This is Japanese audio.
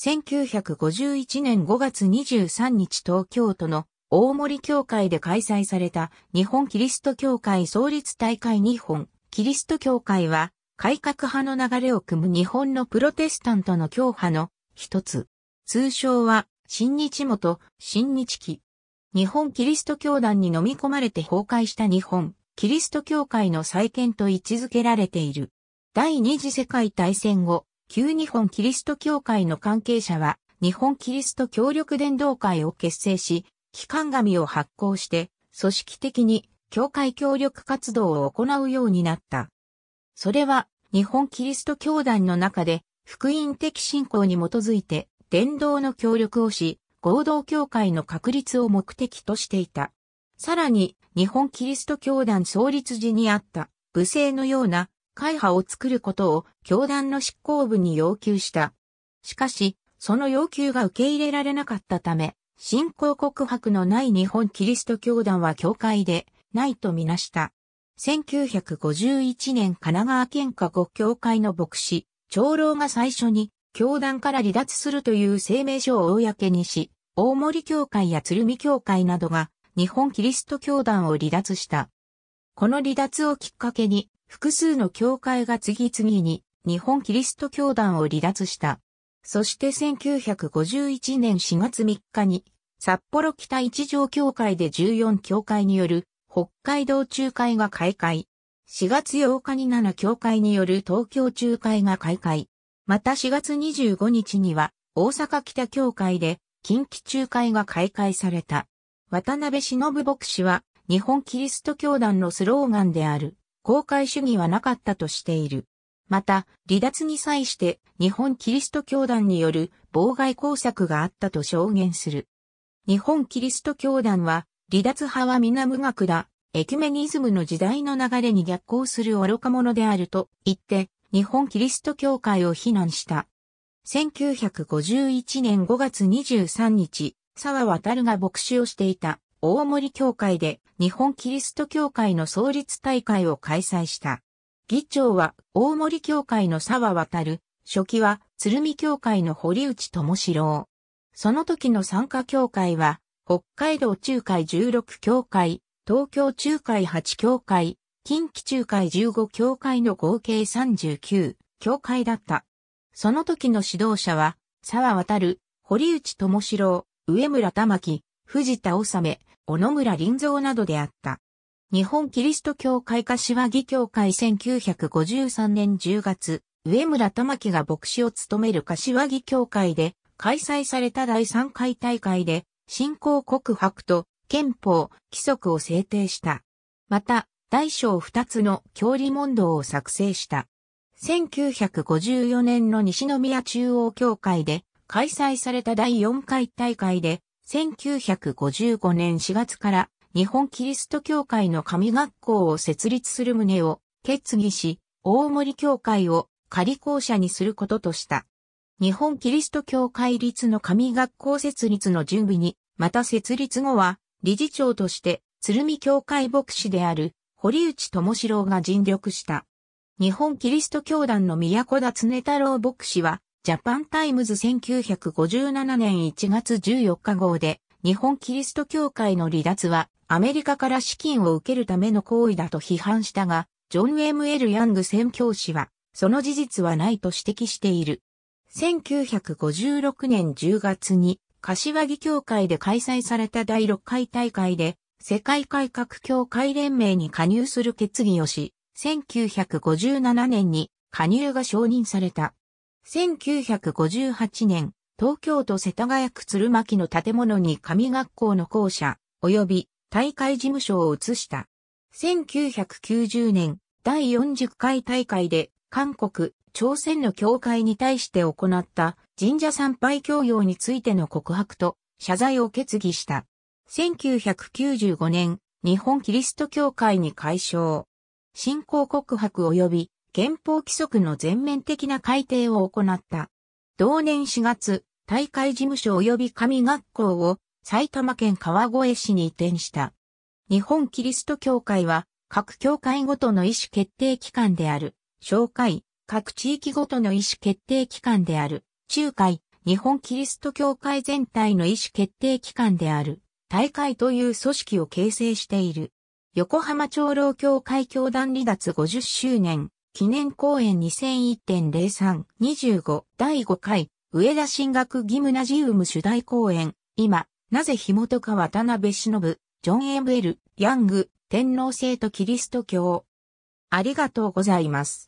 1951年5月23日東京都の大森教会で開催された日本キリスト教会創立大会日本キリスト教会は改革派の流れを組む日本のプロテスタントの教派の一つ。通称は新日元、新日記。日本キリスト教団に飲み込まれて崩壊した日本キリスト教会の再建と位置づけられている。第二次世界大戦後、旧日本キリスト教会の関係者は、日本キリスト協力伝道会を結成し、機関紙を発行して、組織的に教会協力活動を行うようになった。それは、日本キリスト教団の中で、福音的信仰に基づいて、伝道の協力をし、合同教会の確立を目的としていた。さらに、日本キリスト教団創立時にあった、武政のような会派を作ることを教団の執行部に要求した。しかし、その要求が受け入れられなかったため、信仰告白のない日本キリスト教団は教会でないとみなした。1951年神奈川県下国教会の牧師、長老が最初に教団から離脱するという声明書を公にし、大森教会や鶴見教会などが日本キリスト教団を離脱した。この離脱をきっかけに複数の教会が次々に日本キリスト教団を離脱した。そして1951年4月3日に札幌北一条教会で14教会による北海道中会が開会。4月8日に7教会による東京中会が開会。また4月25日には大阪北教会で近畿中会が開会された。渡辺忍牧師は日本キリスト教団のスローガンである公開主義はなかったとしている。また、離脱に際して日本キリスト教団による妨害工作があったと証言する。日本キリスト教団は、離脱派は皆無学だ、エキュメニズムの時代の流れに逆行する愚か者であると言って、日本キリスト教会を非難した。1951年5月23日、沢渡が牧師をしていた。大森教会で日本キリスト教会の創立大会を開催した。議長は大森教会の沢渡る、初期は鶴見教会の堀内智志郎。その時の参加教会は、北海道中海16教会、東京中海8教会、近畿中海15教会の合計39教会だった。その時の指導者は、沢渡る、堀内智志郎、上村玉木、藤田治、小野村林蔵などであった。日本キリスト教会柏木教会1953年10月、上村玉木が牧師を務める柏木教会で開催された第3回大会で信仰告白と憲法、規則を制定した。また、大小2つの教理問答を作成した。1954年の西宮中央教会で開催された第4回大会で1955年4月から日本キリスト教会の神学校を設立する旨を決議し、大森教会を仮校舎にすることとした。日本キリスト教会立の神学校設立の準備に、また設立後は理事長として鶴見教会牧師である堀内智郎が尽力した。日本キリスト教団の宮古田常太郎牧師はジャパンタイムズ1957年1月14日号で、日本キリスト教会の離脱は、アメリカから資金を受けるための行為だと批判したが、ジョン・ M.L. ヤング宣教師は、その事実はないと指摘している。1956年10月に、柏木教会で開催された第6回大会で、世界改革協会連盟に加入する決議をし、1957年に加入が承認された。1958年、東京都世田谷区鶴巻の建物に神学校の校舎、及び大会事務所を移した。1990年、第40回大会で、韓国、朝鮮の教会に対して行った神社参拝教養についての告白と謝罪を決議した。1995年、日本キリスト教会に解消。信仰告白及び憲法規則の全面的な改定を行った。同年4月、大会事務所及び神学校を埼玉県川越市に移転した。日本キリスト教会は、各教会ごとの意思決定機関である、小会、各地域ごとの意思決定機関である、中会、日本キリスト教会全体の意思決定機関である、大会という組織を形成している。横浜長老教会教団離脱50周年記念公演2001.0325第5回上田進学ギムナジウム主題公演今、なぜ日とか渡辺忍、ジョン・エム・エル、ヤング、天皇制とキリスト教。ありがとうございます。